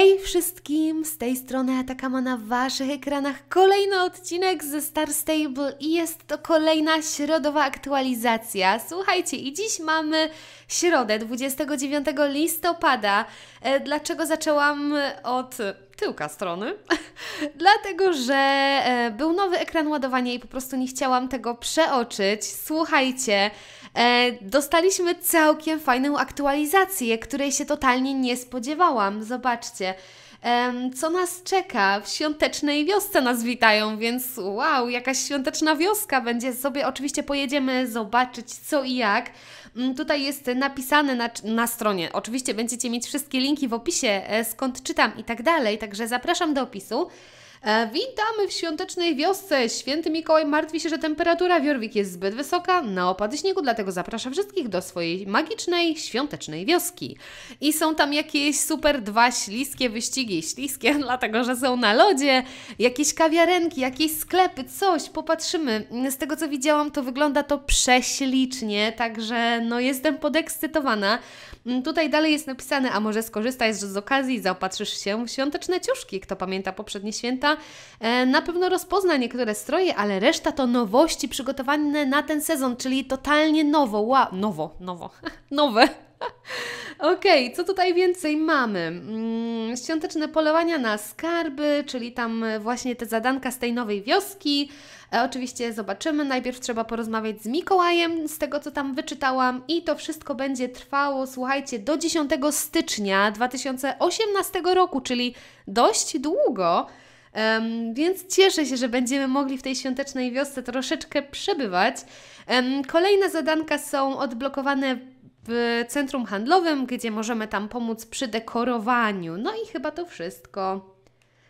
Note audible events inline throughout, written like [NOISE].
Hej wszystkim, z tej strony Atakama na Waszych ekranach kolejny odcinek ze Star Stable i jest to kolejna środowa aktualizacja. Słuchajcie, i dziś mamy środę 29 listopada. E, dlaczego zaczęłam od tyłka strony, [LAUGHS] dlatego że e, był nowy ekran ładowania i po prostu nie chciałam tego przeoczyć. Słuchajcie, E, dostaliśmy całkiem fajną aktualizację, której się totalnie nie spodziewałam. Zobaczcie co nas czeka. W świątecznej wiosce nas witają, więc wow, jakaś świąteczna wioska będzie. Sobie oczywiście pojedziemy zobaczyć co i jak. Mm, tutaj jest napisane na, na stronie. Oczywiście będziecie mieć wszystkie linki w opisie, e, skąd czytam i tak dalej, także zapraszam do opisu. E, witamy w świątecznej wiosce. Święty Mikołaj martwi się, że temperatura Wiorwik jest zbyt wysoka na opady śniegu, dlatego zaprasza wszystkich do swojej magicznej, świątecznej wioski. I są tam jakieś super dwa śliskie wyścigi. Śliskie, [LAUGHS] dlatego że są na lodzie, jakieś kawiarenki, jakieś sklepy, coś. Popatrzymy. Z tego co widziałam, to wygląda to prześlicznie, także no jestem podekscytowana. Mm, tutaj dalej jest napisane, a może skorzystaj z okazji, zaopatrzysz się w świąteczne ciuszki. Kto pamięta poprzednie święta, klienta e, na pewno rozpozna niektóre stroje, ale reszta to nowości przygotowane na ten sezon, czyli totalnie nowo. Wow, nowo, nowo, [LAUGHS] nowe. [LAUGHS] Okej, okay, co tutaj więcej mamy? Mm, świąteczne polowania na skarby, czyli tam właśnie te zadanka z tej nowej wioski. E, oczywiście zobaczymy. Najpierw trzeba porozmawiać z Mikołajem, z tego co tam wyczytałam, i to wszystko będzie trwało, słuchajcie, do 10 stycznia 2018 roku, czyli dość długo. Um, więc cieszę się, że będziemy mogli w tej świątecznej wiosce troszeczkę przebywać. Um, kolejne zadanka są odblokowane w centrum handlowym, gdzie możemy tam pomóc przy dekorowaniu. No i chyba to wszystko.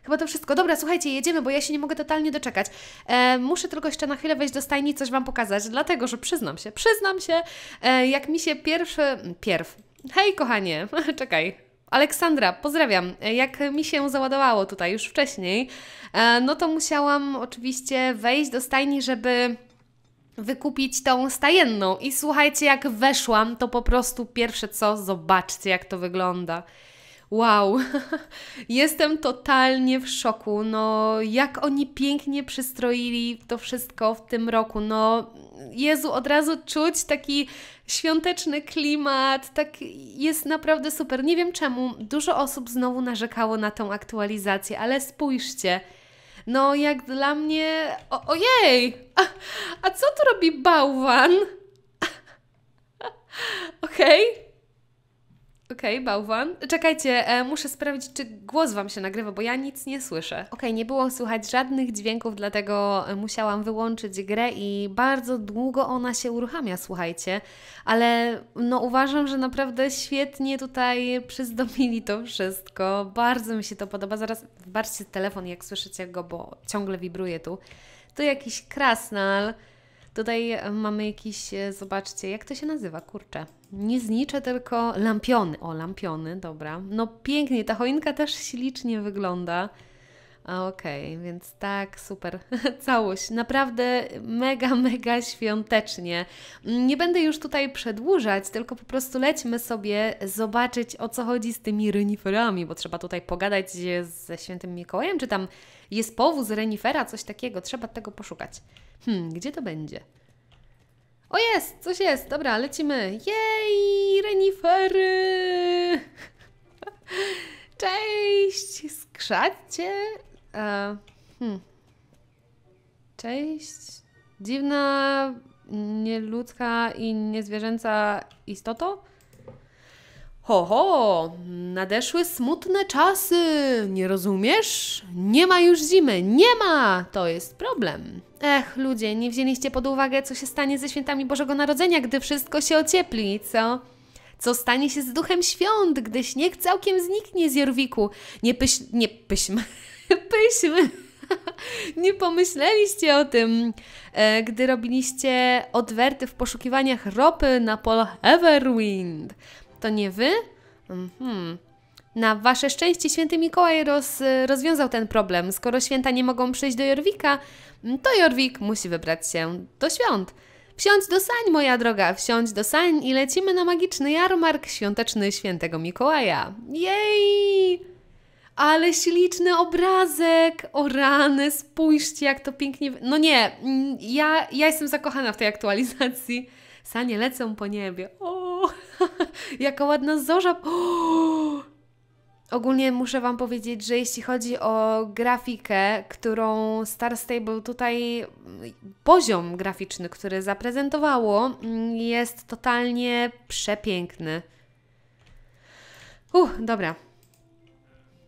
Chyba to wszystko. Dobra, słuchajcie, jedziemy, bo ja się nie mogę totalnie doczekać. E, muszę tylko jeszcze na chwilę wejść do stajni, coś Wam pokazać, dlatego że przyznam się, przyznam się, e, jak mi się pierwszy... Pierw. Hej, kochanie, [LAUGHS] czekaj, Aleksandra, pozdrawiam. Jak mi się załadowało tutaj już wcześniej, e, no to musiałam oczywiście wejść do stajni, żeby wykupić tą stajenną. I słuchajcie, jak weszłam, to po prostu pierwsze co, zobaczcie jak to wygląda. Wow, [LAUGHS] jestem totalnie w szoku. No, jak oni pięknie przystroili to wszystko w tym roku. No, Jezu, od razu czuć taki świąteczny klimat, tak jest naprawdę super. Nie wiem czemu, dużo osób znowu narzekało na tą aktualizację, ale spójrzcie. No, jak dla mnie. O, ojej! A, a co tu robi bałwan? [LAUGHS] Okej. Okay. Okej, okay, bałwan. Czekajcie, e, muszę sprawdzić, czy głos Wam się nagrywa, bo ja nic nie słyszę. Okej, okay, nie było słychać żadnych dźwięków, dlatego e, musiałam wyłączyć grę i bardzo długo ona się uruchamia, słuchajcie. Ale no uważam, że naprawdę świetnie tutaj przyzdomili to wszystko. Bardzo mi się to podoba. Zaraz wybaczcie telefon, jak słyszycie go, bo ciągle wibruje tu. To jakiś krasnal. Tutaj mamy jakiś, e, zobaczcie, jak to się nazywa, kurczę. Nie zniczę tylko lampiony. O, lampiony, dobra. No pięknie, ta choinka też ślicznie wygląda. Okej, okay, więc tak, super. [LAUGHS] Całość. Naprawdę mega, [LAUGHS] mega świątecznie. Nie będę już tutaj przedłużać, tylko po prostu lećmy sobie zobaczyć, o co chodzi z tymi reniferami, bo trzeba tutaj pogadać ze świętym Mikołajem, czy tam jest powóz renifera, coś takiego. Trzeba tego poszukać. Hmm, gdzie to będzie? O jest, coś jest, dobra, lecimy. Jej, renifery! [LAUGHS] Cześć, skrzacie E, hmm. Cześć. Dziwna, nieludzka i niezwierzęca istoto? Ho, ho! Nadeszły smutne czasy! Nie rozumiesz? Nie ma już zimy! Nie ma! To jest problem. Ech, ludzie, nie wzięliście pod uwagę, co się stanie ze świętami Bożego Narodzenia, gdy wszystko się ociepli, co? Co stanie się z duchem świąt, gdy śnieg całkiem zniknie z Jorwiku? Nie pyś... nie pyśm... [LAUGHS] pyśmy. [LAUGHS] Nie pomyśleliście o tym, e, gdy robiliście odwerty w poszukiwaniach ropy na polach Everwind. To nie wy? Mhm. Na wasze szczęście święty Mikołaj roz, rozwiązał ten problem. Skoro święta nie mogą przyjść do Jorwika, to Jorwik musi wybrać się do świąt. Wsiądź do sań, moja droga, wsiądź do sań i lecimy na magiczny jarmark świąteczny świętego Mikołaja. Jej! ale śliczny obrazek, o rany, spójrzcie jak to pięknie... No nie, mm, ja, ja jestem zakochana w tej aktualizacji. Sanie lecą po niebie. O, [LAUGHS] jaka ładna zorza. O! [GASPS] Ogólnie muszę Wam powiedzieć, że jeśli chodzi o grafikę, którą Star Stable tutaj, mm, poziom graficzny, który zaprezentowało, mm, jest totalnie przepiękny. Uff, dobra,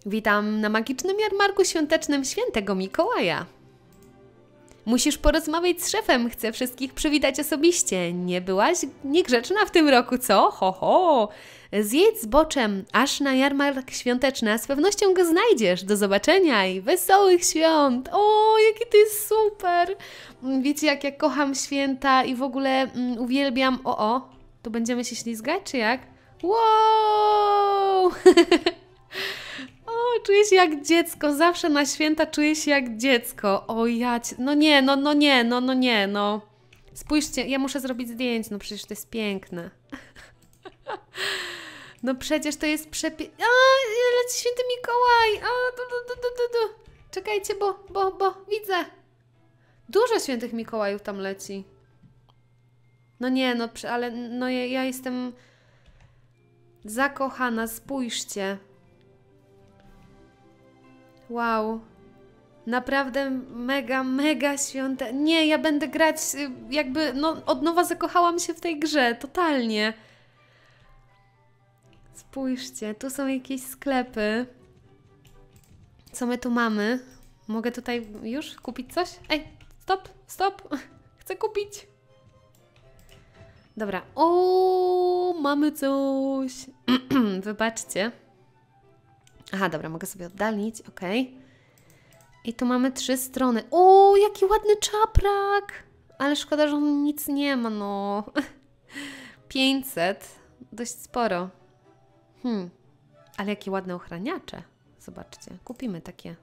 Witam na magicznym jarmarku świątecznym świętego Mikołaja. Musisz porozmawiać z szefem, chcę wszystkich przywitać osobiście. Nie byłaś niegrzeczna w tym roku, co? Ho, ho! Zjedź z boczem, aż na jarmark świąteczny, a z pewnością go znajdziesz. Do zobaczenia i wesołych świąt! O, jaki ty jest super! Wiecie, jak ja kocham święta i w ogóle mm, uwielbiam... O, o, tu będziemy się ślizgać, czy jak? Wow! [LAUGHS] czuję się jak dziecko, zawsze na święta czuję się jak dziecko. O ja no nie, no, no nie, no, no nie, no. Spójrzcie, ja muszę zrobić zdjęcie, no przecież to jest piękne. [LAUGHS] No przecież to jest przepiękne. A, leci święty Mikołaj! A, du, du, du, du, du. Czekajcie, bo, bo, bo, widzę. Dużo świętych Mikołajów tam leci. No nie, no, ale no ja, ja jestem zakochana, spójrzcie. Wow. Naprawdę mega, mega świąta. Nie, ja będę grać y, jakby, no od nowa zakochałam się w tej grze, totalnie. Spójrzcie, tu są jakieś sklepy. Co my tu mamy? Mogę tutaj już kupić coś? Ej, stop, stop, [LAUGHS] chcę kupić. Dobra, o, mamy coś. [CLEARS THROAT] Wybaczcie. Aha, dobra, mogę sobie oddalić, ok. I tu mamy trzy strony. O, jaki ładny czaprak! Ale szkoda, że on nic nie ma, no. 500, [LAUGHS] dość sporo. Hmm, ale jakie ładne ochraniacze. Zobaczcie, kupimy takie.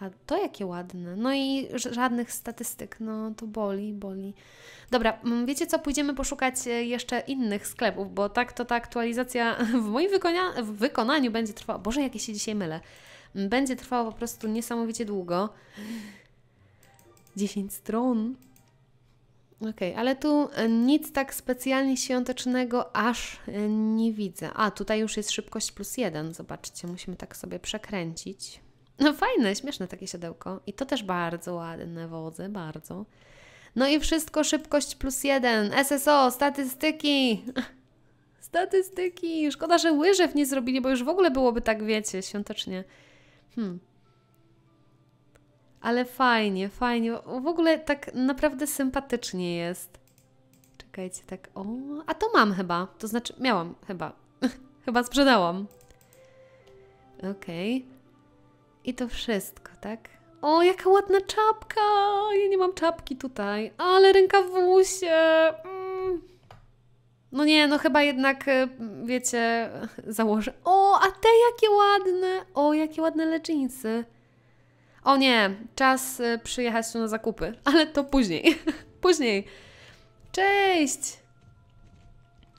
A to jakie ładne. No i żadnych statystyk. No to boli, boli. Dobra, wiecie co? Pójdziemy poszukać e, jeszcze innych sklepów, bo tak to ta aktualizacja [LAUGHS] w moim w wykonaniu będzie trwała. Boże, jakie się dzisiaj mylę. Będzie trwała po prostu niesamowicie długo. 10 stron. Okej, okay, ale tu e, nic tak specjalnie świątecznego aż e, nie widzę. A, tutaj już jest szybkość plus jeden. Zobaczcie, musimy tak sobie przekręcić. No fajne, śmieszne takie siodełko. I to też bardzo ładne wodze, bardzo. No i wszystko szybkość plus jeden. SSO, statystyki. [LAUGHS] Statystyki. Szkoda, że łyżew nie zrobili, bo już w ogóle byłoby tak, wiecie, świątecznie. Hmm. Ale fajnie, fajnie. W ogóle tak naprawdę sympatycznie jest. Czekajcie, tak. O, a to mam chyba. To znaczy, miałam chyba. [LAUGHS] chyba sprzedałam. Okej. Okay. I to wszystko, tak? O, jaka ładna czapka! Ja nie mam czapki tutaj, ale rękawusie! Mm. No nie, no chyba jednak, y, wiecie, założę. O, a te jakie ładne! O, jakie ładne leczyńcy! O nie, czas y, przyjechać tu na zakupy, [LAUGHS] ale to później. [LAUGHS] później. Cześć!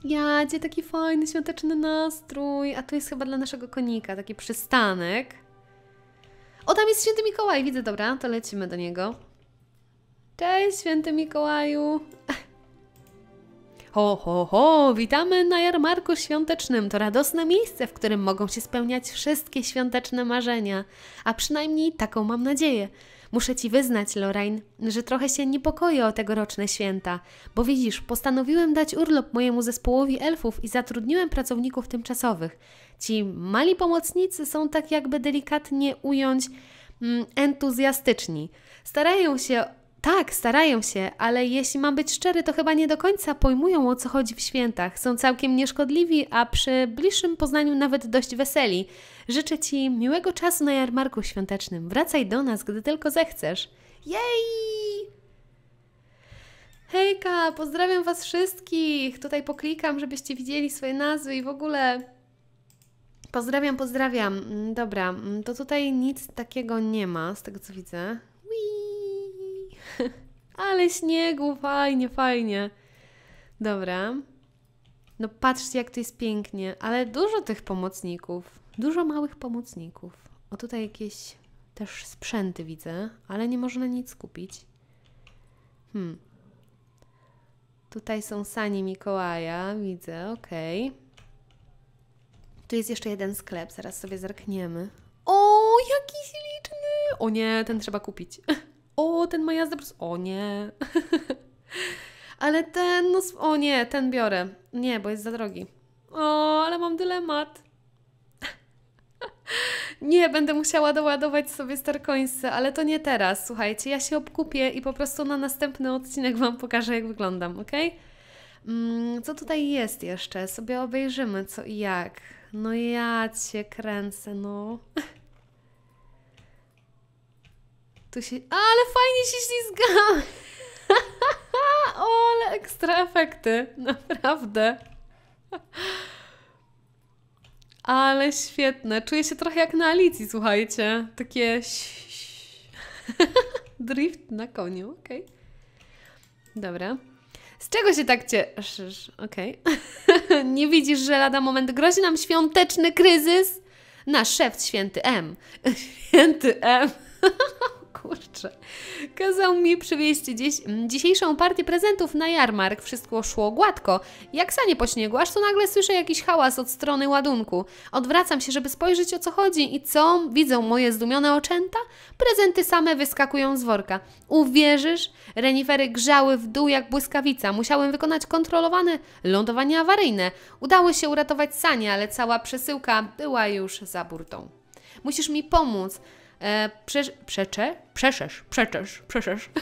Jadzie, taki fajny świąteczny nastrój. A tu jest chyba dla naszego konika, taki przystanek. O, tam jest święty Mikołaj, widzę, dobra, to lecimy do niego. Cześć, święty Mikołaju! [LAUGHS] Ho, ho, ho! Witamy na jarmarku świątecznym. To radosne miejsce, w którym mogą się spełniać wszystkie świąteczne marzenia. A przynajmniej taką mam nadzieję. Muszę ci wyznać, Lorraine, że trochę się niepokoję o tegoroczne święta, bo widzisz, postanowiłem dać urlop mojemu zespołowi elfów i zatrudniłem pracowników tymczasowych. Ci mali pomocnicy są tak jakby delikatnie ująć mm, entuzjastyczni. Starają się tak, starają się, ale jeśli mam być szczery, to chyba nie do końca pojmują o co chodzi w świętach. Są całkiem nieszkodliwi, a przy bliższym poznaniu nawet dość weseli. Życzę Ci miłego czasu na jarmarku świątecznym. Wracaj do nas, gdy tylko zechcesz. Jej! Hejka, pozdrawiam Was wszystkich. Tutaj poklikam, żebyście widzieli swoje nazwy i w ogóle. Pozdrawiam, pozdrawiam. Mm, dobra, mm, to tutaj nic takiego nie ma, z tego co widzę. Wii. [LAUGHS] Ale śniegu, fajnie, fajnie. Dobra. No patrzcie, jak to jest pięknie, ale dużo tych pomocników, dużo małych pomocników. O tutaj jakieś też sprzęty widzę, ale nie można nic kupić. Hmm. Tutaj są sani Mikołaja, widzę, ok. Tu jest jeszcze jeden sklep, zaraz sobie zerkniemy. O, jakiś liczny! O nie, ten trzeba kupić. [LAUGHS] O, ten ma jazdę O nie. [LAUGHS] Ale ten, no o nie, ten biorę. Nie, bo jest za drogi. O, ale mam dylemat. [LAUGHS] nie, będę musiała doładować sobie starkońsy, ale to nie teraz, słuchajcie. Ja się obkupię i po prostu na następny odcinek Wam pokażę, jak wyglądam, ok? Mm, co tutaj jest jeszcze? Sobie obejrzymy, co i jak. No ja Cię kręcę, no. [LAUGHS] Tu się... Ale fajnie się ślizgamy! O, ale ekstra efekty, [LAUGHS] naprawdę. Ale świetne. Czuję się trochę jak na Alicji, słuchajcie. Takie... [LAUGHS] Drift na koniu, okej. Okay. Dobra. Z czego się tak cię Okej. Okay. [LAUGHS] Nie widzisz, że lada moment grozi nam świąteczny kryzys? Nasz szef, święty M. święty M kurczę. Kazał mi przywieźć dziś, mm, dzisiejszą partię prezentów na jarmark. Wszystko szło gładko. Jak sanie po śniegu, aż tu nagle słyszę jakiś hałas od strony ładunku. Odwracam się, żeby spojrzeć o co chodzi i co widzą moje zdumione oczęta? Prezenty same wyskakują z worka. Uwierzysz? Renifery grzały w dół jak błyskawica. Musiałem wykonać kontrolowane lądowanie awaryjne. Udało się uratować sanie, ale cała przesyłka była już za burtą. Musisz mi pomóc. E, prze, przecze, przeszesz, przeczesz, przeszesz. [LAUGHS]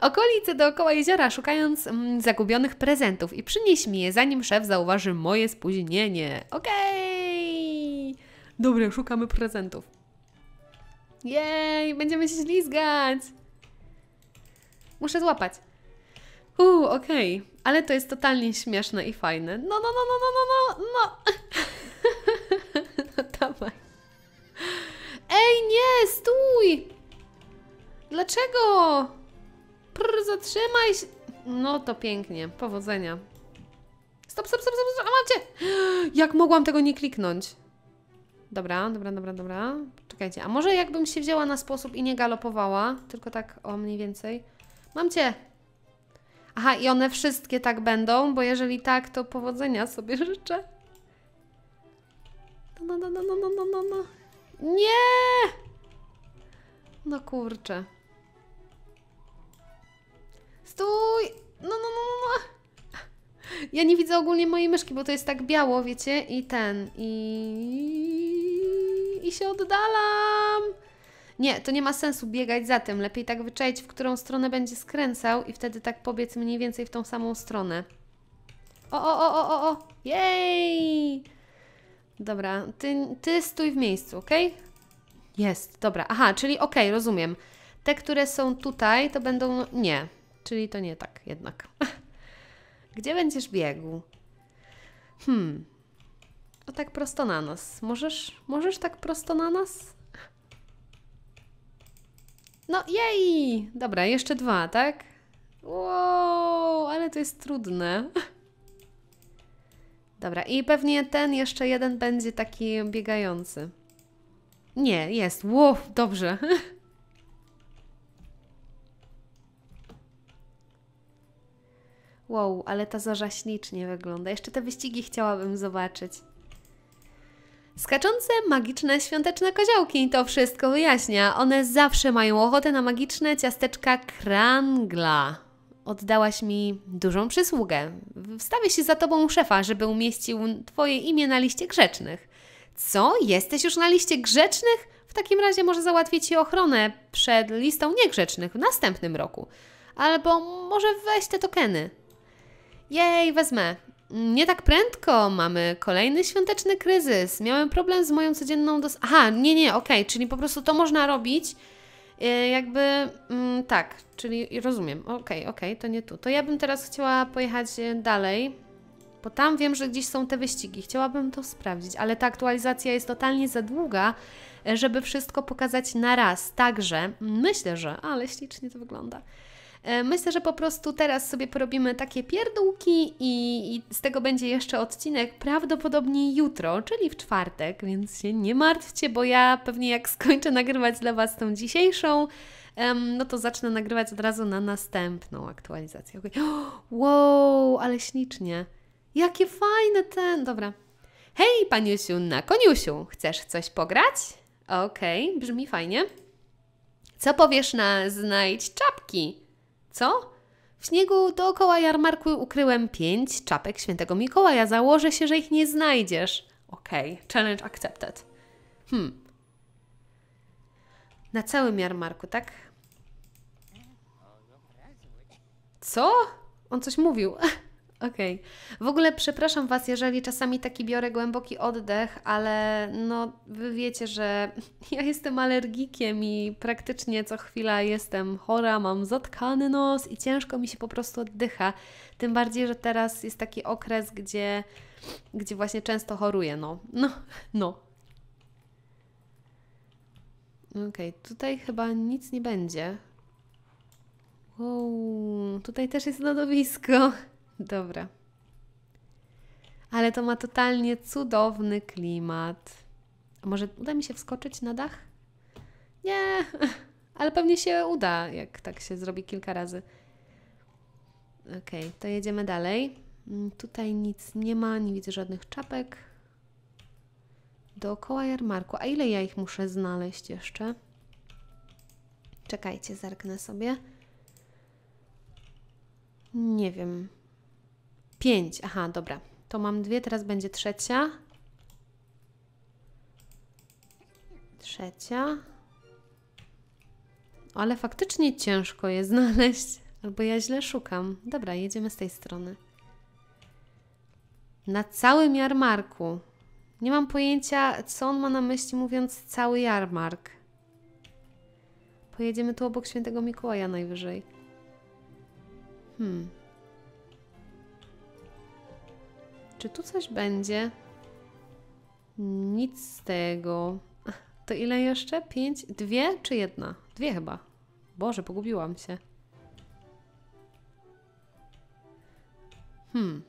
Okolice dookoła jeziora, szukając mm, zagubionych prezentów i przynieś mi je, zanim szef zauważy moje spóźnienie. Okej! Okay. Dobra, szukamy prezentów. Jej, będziemy się ślizgać! Muszę złapać. Uuu, okej. Okay. Ale to jest totalnie śmieszne i fajne. no, no, no, no, no, no, no. no. [LAUGHS] Ej, nie, stój! Dlaczego? Prr, zatrzymaj się. No to pięknie, powodzenia. Stop, stop, stop, stop, stop, a mam cię! Jak mogłam tego nie kliknąć? Dobra, dobra, dobra, dobra. Czekajcie, a może jakbym się wzięła na sposób i nie galopowała? Tylko tak o mniej więcej. Mam cię! Aha, i one wszystkie tak będą, bo jeżeli tak, to powodzenia sobie życzę. No, no, no, no, no, no, no. no. Nie! No kurczę. Stój! No, no, no, no, no. Ja nie widzę ogólnie mojej myszki, bo to jest tak biało, wiecie, i ten, i... i się oddalam. Nie, to nie ma sensu biegać za tym. Lepiej tak wyczaić, w którą stronę będzie skręcał i wtedy tak pobiec mniej więcej w tą samą stronę. O, o, o, o, o, o! Dobra, ty, ty stój w miejscu, ok? Jest, dobra. Aha, czyli ok, rozumiem. Te, które są tutaj, to będą... Nie, czyli to nie tak jednak. [LAUGHS] Gdzie będziesz biegł? Hmm. O tak prosto na nas. Możesz, możesz tak prosto na nas? No, jej! Dobra, jeszcze dwa, tak? Wow, ale to jest trudne. [LAUGHS] Dobra, i pewnie ten jeszcze jeden będzie taki biegający. Nie, jest. Wow, dobrze. [LAUGHS] Wow, ale ta zorza ślicznie wygląda. Jeszcze te wyścigi chciałabym zobaczyć. Skaczące, magiczne, świąteczne koziołki to wszystko wyjaśnia. One zawsze mają ochotę na magiczne ciasteczka krangla. Oddałaś mi dużą przysługę. Wstawię się za tobą szefa, żeby umieścił twoje imię na liście grzecznych. Co? Jesteś już na liście grzecznych? W takim razie może załatwię ci ochronę przed listą niegrzecznych w następnym roku. Albo może weź te tokeny. Jej, wezmę. Nie tak prędko, mamy kolejny świąteczny kryzys. Miałem problem z moją codzienną dos... Aha, nie, nie, okej, okay. czyli po prostu to można robić E, jakby mm, tak, czyli rozumiem. Okej, okay, okej, okay, to nie tu. To ja bym teraz chciała pojechać e, dalej, bo tam wiem, że gdzieś są te wyścigi. Chciałabym to sprawdzić, ale ta aktualizacja jest totalnie za długa, e, żeby wszystko pokazać na raz. Także myślę, że ale ślicznie to wygląda. E, myślę, że po prostu teraz sobie porobimy takie pierdółki i, i z tego będzie jeszcze odcinek prawdopodobnie jutro, czyli w czwartek, więc się nie martwcie, bo ja pewnie jak skończę nagrywać dla Was tą dzisiejszą, no to zacznę nagrywać od razu na następną aktualizację. Okay. [GASPS] Wow, ale ślicznie. Jakie fajne ten. Dobra. Hej, paniusiu, na koniusiu, chcesz coś pograć? Okej, okay, brzmi fajnie. Co powiesz na znajdź czapki? Co? W śniegu dookoła jarmarku ukryłem pięć czapek świętego Mikołaja. Założę się, że ich nie znajdziesz. Okej, okay. challenge accepted. Hmm. Na całym jarmarku, tak? Co? On coś mówił. [LAUGHS] Okej. Okay. W ogóle przepraszam Was, jeżeli czasami taki biorę głęboki oddech, ale no Wy wiecie, że [LAUGHS] ja jestem alergikiem i praktycznie co chwila jestem chora, mam zatkany nos i ciężko mi się po prostu oddycha. Tym bardziej, że teraz jest taki okres, gdzie, gdzie właśnie często choruję, no. No, [LAUGHS] no. Okej, okay. tutaj chyba nic nie będzie. Wow, tutaj też jest lodowisko. Dobra. Ale to ma totalnie cudowny klimat. A może uda mi się wskoczyć na dach? Nie, [LAUGHS] ale pewnie się uda, jak tak się zrobi kilka razy. Okej, okay, to jedziemy dalej. Mm, tutaj nic nie ma, nie widzę żadnych czapek. Dookoła jarmarku. A ile ja ich muszę znaleźć jeszcze? Czekajcie, zerknę sobie. Nie wiem. 5. Aha, dobra. To mam dwie, teraz będzie trzecia. Trzecia. Ale faktycznie ciężko je znaleźć. Albo ja źle szukam. Dobra, jedziemy z tej strony. Na całym jarmarku. Nie mam pojęcia, co on ma na myśli, mówiąc cały jarmark. Pojedziemy tu obok świętego Mikołaja najwyżej. Hmm. Czy tu coś będzie? Nic z tego. [LAUGHS] To ile jeszcze? Pięć? Dwie czy jedna? Dwie chyba. Boże, pogubiłam się. Hmm.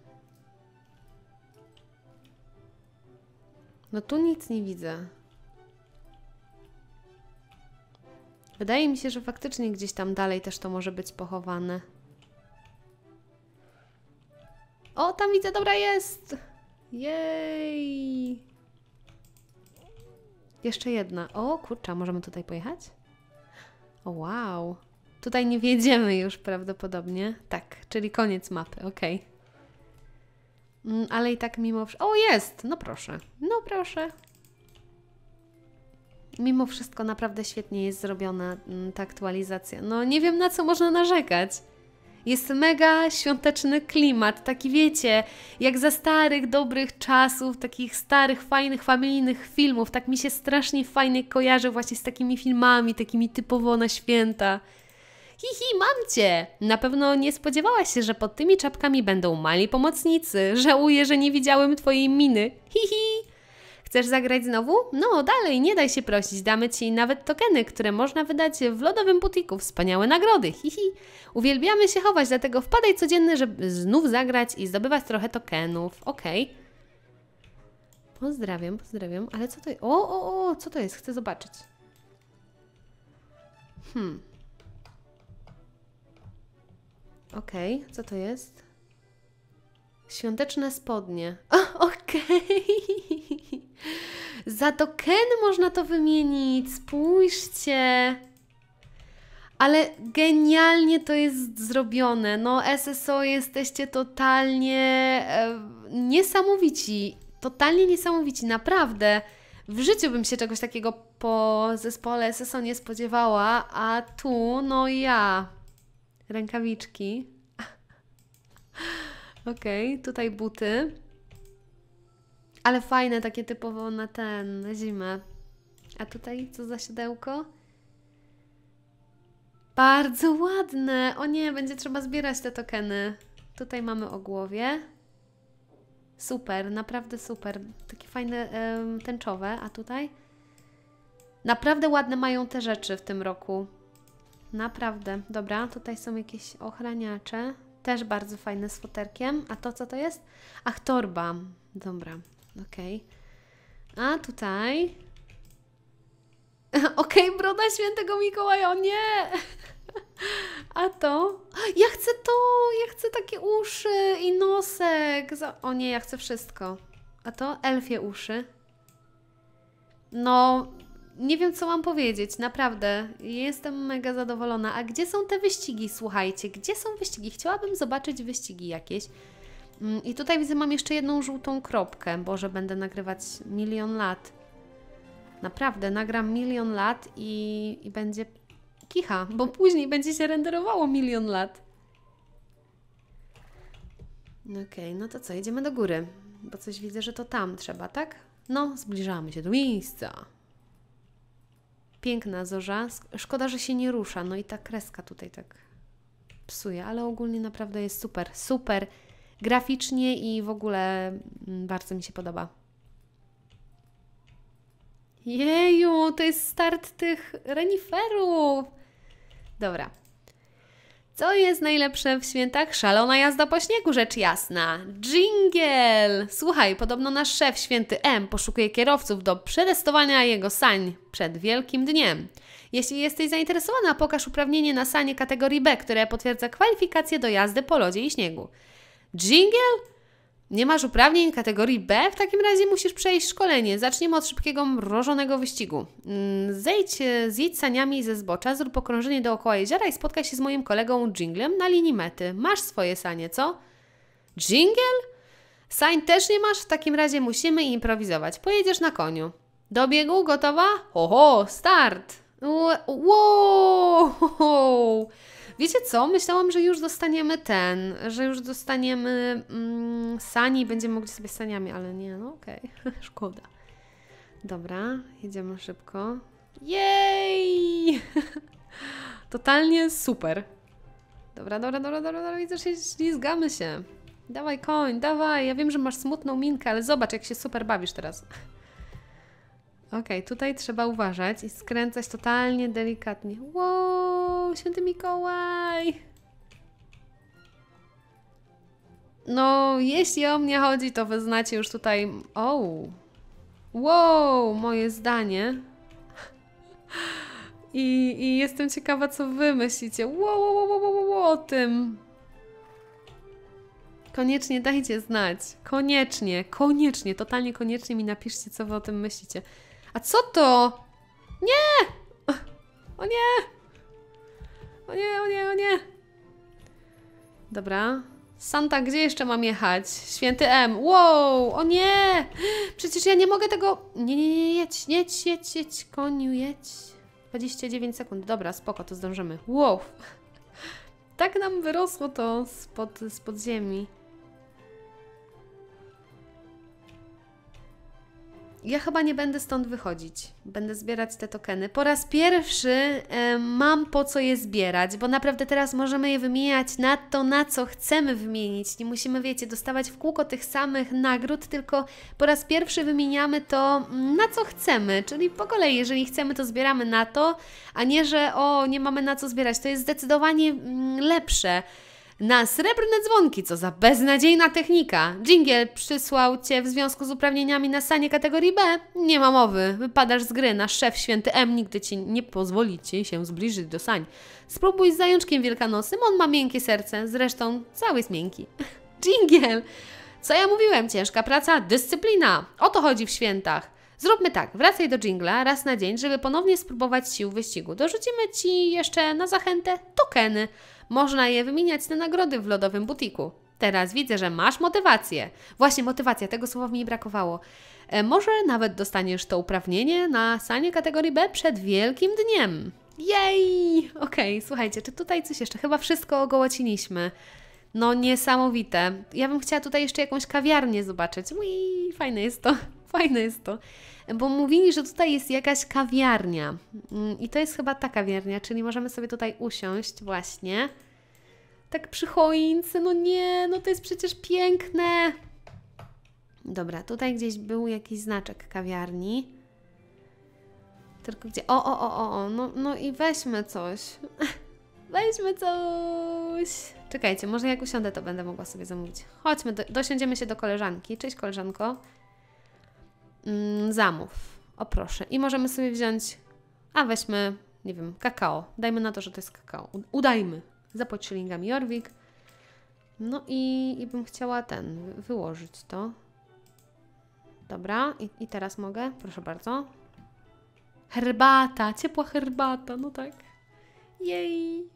No tu nic nie widzę. Wydaje mi się, że faktycznie gdzieś tam dalej też to może być pochowane. O, tam widzę, dobra jest! Jej! Jeszcze jedna. O, kurczę, możemy tutaj pojechać? O, wow. Tutaj nie wjedziemy już prawdopodobnie. Tak, czyli koniec mapy, ok. Mm, ale i tak mimo... O, jest! No proszę. No proszę. Mimo wszystko naprawdę świetnie jest zrobiona mm, ta aktualizacja. No nie wiem na co można narzekać. Jest mega świąteczny klimat, taki wiecie, jak za starych, dobrych czasów, takich starych, fajnych, familijnych filmów. Tak mi się strasznie fajnie kojarzy właśnie z takimi filmami, takimi typowo na święta. Hihi, mam cię! Na pewno nie spodziewałaś się, że pod tymi czapkami będą mali pomocnicy. Żałuję, że nie widziałem twojej miny. Hihi! Chcesz zagrać znowu? No, dalej, nie daj się prosić, damy Ci nawet tokeny, które można wydać w lodowym butiku. Wspaniałe nagrody, hihi. Uwielbiamy się chować, dlatego wpadaj codziennie, żeby znów zagrać i zdobywać trochę tokenów. Okej. Okay. Pozdrawiam, pozdrawiam, ale co to jest? O, o, o, co to jest? Chcę zobaczyć. Hmm. Okej, okay, co to jest? Świąteczne spodnie. [LAUGHS] Okej. Okay. Za tokeny można to wymienić, spójrzcie. Ale genialnie to jest zrobione. No, SSO jesteście totalnie e, niesamowici. Totalnie niesamowici, naprawdę. W życiu bym się czegoś takiego po zespole SSO nie spodziewała, a tu, no ja. Rękawiczki. [LAUGHS] Okej, okay, tutaj buty. Ale fajne, takie typowo na ten, na zimę. A tutaj co za siodełko? Bardzo ładne! O nie, będzie trzeba zbierać te tokeny. Tutaj mamy o głowie. Super, naprawdę super. Takie fajne ym, tęczowe, a tutaj? Naprawdę ładne mają te rzeczy w tym roku. Naprawdę. Dobra, tutaj są jakieś ochraniacze. Też bardzo fajne z foterkiem. A to co to jest? Ach, torba. Dobra. Okej. A tutaj. [LAUGHS] Okej, broda świętego Mikołaja, o nie! [LAUGHS] A to? Ja chcę to! Ja chcę takie uszy i nosek! O nie, ja chcę wszystko. A to? Elfie uszy. No, nie wiem co mam powiedzieć, naprawdę. Jestem mega zadowolona. A gdzie są te wyścigi, słuchajcie? Gdzie są wyścigi? Chciałabym zobaczyć wyścigi jakieś. Mm, I tutaj widzę, mam jeszcze jedną żółtą kropkę. Boże, będę nagrywać milion lat. Naprawdę, nagram milion lat i, i będzie kicha, bo później będzie się renderowało milion lat. Okej, okay, no to co, jedziemy do góry, bo coś widzę, że to tam trzeba, tak? No, zbliżamy się do miejsca. Piękna zorza. Szkoda, że się nie rusza. No i ta kreska tutaj tak psuje, ale ogólnie naprawdę jest super. Super graficznie i w ogóle mm, bardzo mi się podoba. Jeju, to jest start tych reniferów! Dobra. Co jest najlepsze w świętach? Szalona jazda po śniegu, rzecz jasna. Jingle. Słuchaj, podobno nasz szef, święty M, poszukuje kierowców do przetestowania jego sań przed Wielkim Dniem. Jeśli jesteś zainteresowana, pokaż uprawnienie na sanie kategorii B, które potwierdza kwalifikacje do jazdy po lodzie i śniegu. Jingle? Nie masz uprawnień kategorii B? W takim razie musisz przejść szkolenie. Zaczniemy od szybkiego, mrożonego wyścigu. Mm, zejdź, e, zjedź saniami ze zbocza, zrób okrążenie dookoła jeziora i spotkaj się z moim kolegą Jinglem na linii mety. Masz swoje sanie, co? Jingle? Sań też nie masz? W takim razie musimy improwizować. Pojedziesz na koniu. Do biegu, gotowa? Oho, start! Wow! [LAUGHS] Wiecie co? Myślałam, że już dostaniemy ten, że już dostaniemy mm, sani i będziemy mogli sobie saniami, ale nie, no okej, okay. [LAUGHS] szkoda. Dobra, jedziemy szybko. Jej! [LAUGHS] Totalnie super. Dobra, dobra, dobra, dobra, dobra, widzę, że ślizgamy się. Dawaj koń, dawaj, ja wiem, że masz smutną minkę, ale zobacz, jak się super bawisz teraz. Okej, okay, tutaj trzeba uważać i skręcać totalnie delikatnie. Wow! święty Mikołaj! No, jeśli o mnie chodzi, to wy znacie już tutaj... O! Oh. Wow, moje zdanie. I, I, jestem ciekawa, co wy myślicie. Wow, wow, wow, wow, wow, o tym. Koniecznie dajcie znać. Koniecznie, koniecznie, totalnie koniecznie mi napiszcie, co wy o tym myślicie. A co to? Nie! O nie! O nie, o nie, o nie. Dobra. Santa, gdzie jeszcze mam jechać? Święty M. Wow, o nie! Przecież ja nie mogę tego... Nie, nie, nie, jedź, jedź, jedź, jedź, koniu, jedź. 29 sekund, dobra, spoko, to zdążymy. Wow! [LAUGHS] Tak nam wyrosło to spod, spod ziemi. Ja chyba nie będę stąd wychodzić. Będę zbierać te tokeny. Po raz pierwszy e, mam po co je zbierać, bo naprawdę teraz możemy je wymieniać na to, na co chcemy wymienić. Nie musimy, wiecie, dostawać w kółko tych samych nagród, tylko po raz pierwszy wymieniamy to, mm, na co chcemy. Czyli po kolei, jeżeli chcemy, to zbieramy na to, a nie, że o, nie mamy na co zbierać. To jest zdecydowanie mm, lepsze na srebrne dzwonki, co za beznadziejna technika. Dżingiel przysłał Cię w związku z uprawnieniami na sanie kategorii B? Nie ma mowy, wypadasz z gry, nasz szef święty M nigdy Ci nie pozwoli Ci się zbliżyć do sań. Spróbuj z zajączkiem wielkanocym, on ma miękkie serce, zresztą cały jest miękki. [LAUGHS] Dżingiel! Co ja mówiłem? Ciężka praca, dyscyplina. O to chodzi w świętach. Zróbmy tak, wracaj do jingla raz na dzień, żeby ponownie spróbować sił wyścigu. Dorzucimy Ci jeszcze na zachętę tokeny. Można je wymieniać na nagrody w lodowym butiku. Teraz widzę, że masz motywację. Właśnie motywacja, tego słowa mi brakowało. E, może nawet dostaniesz to uprawnienie na sanie kategorii B przed wielkim dniem. Jej! Okej, okay, słuchajcie, czy tutaj coś jeszcze? Chyba wszystko ogołociliśmy. No niesamowite. Ja bym chciała tutaj jeszcze jakąś kawiarnię zobaczyć. Ui, fajne jest to, [LAUGHS] fajne jest to bo mówili, że tutaj jest jakaś kawiarnia. Mm, I to jest chyba ta kawiarnia, czyli możemy sobie tutaj usiąść właśnie. Tak przy choince, no nie, no to jest przecież piękne. Dobra, tutaj gdzieś był jakiś znaczek kawiarni. Tylko gdzie... O, o, o, o, o. No, no i weźmy coś. [LAUGHS] Weźmy coś. Czekajcie, może jak usiądę, to będę mogła sobie zamówić. Chodźmy, do, dosiądziemy się do koleżanki. Cześć, koleżanko mm, zamów. O proszę. I możemy sobie wziąć, a weźmy, nie wiem, kakao. Dajmy na to, że to jest kakao. Udajmy. Zapłać szylingami Jorwik. No i, i bym chciała ten, wyłożyć to. Dobra, I, i teraz mogę? Proszę bardzo. Herbata, ciepła herbata, no tak. Jej!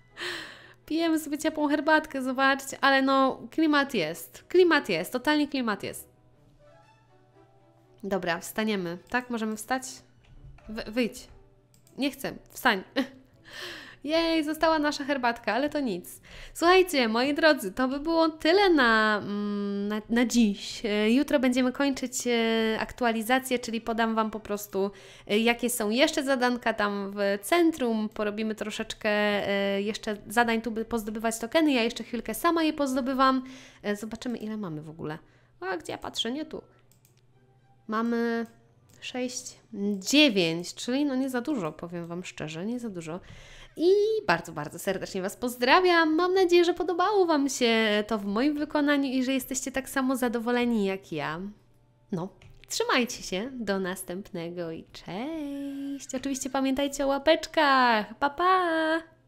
[LAUGHS] Pijemy sobie ciepłą herbatkę, zobaczcie, ale no, klimat jest. Klimat jest, totalnie klimat jest. Dobra, wstaniemy. Tak? Możemy wstać? W wyjdź. Nie chcę. Wstań. [LAUGHS] Jej, została nasza herbatka, ale to nic. Słuchajcie, moi drodzy, to by było tyle na, mm, na, na, dziś. E, jutro będziemy kończyć e, aktualizację, czyli podam Wam po prostu, e, jakie są jeszcze zadanka tam w centrum. Porobimy troszeczkę jeszcze zadań, tu by pozdobywać tokeny. Ja jeszcze chwilkę sama je pozdobywam. Zobaczymy, ile mamy w ogóle. A gdzie ja patrzę? Nie tu mamy 6, 9, czyli no nie za dużo, powiem Wam szczerze, nie za dużo. I bardzo, bardzo serdecznie Was pozdrawiam. Mam nadzieję, że podobało Wam się to w moim wykonaniu i że jesteście tak samo zadowoleni jak ja. No, trzymajcie się, do następnego i cześć! Oczywiście pamiętajcie o łapeczkach. Pa, pa!